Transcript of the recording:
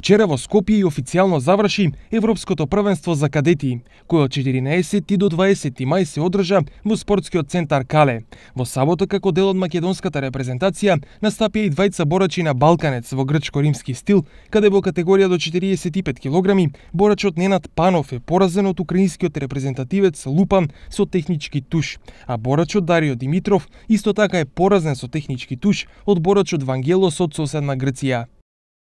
Вчера во Скопје и официјално заврши Европското првенство за кадети, кој од 14 до 20 мај се одржа во спортскиот центар Кале. Во сабота како дел од македонската репрезентација настапија и двајца борачи на Балканец во грчко-римски стил, каде во категорија до 45 килограми борачот Ненад Панов е поразен од украинскиот репрезентативец Лупан со технички туш, а борачот Дарио Димитров исто така е поразен со технички туш од борачот Вангелос од соседна Грција.